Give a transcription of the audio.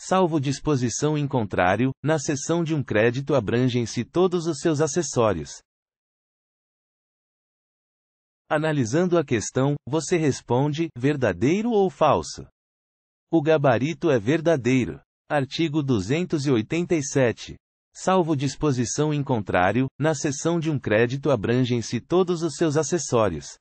salvo disposição em contrário, na cessão de um crédito abrangem-se todos os seus acessórios. Analisando a questão, você responde: verdadeiro ou falso? O gabarito é verdadeiro. Artigo 287. Salvo disposição em contrário, na cessão de um crédito abrangem-se todos os seus acessórios.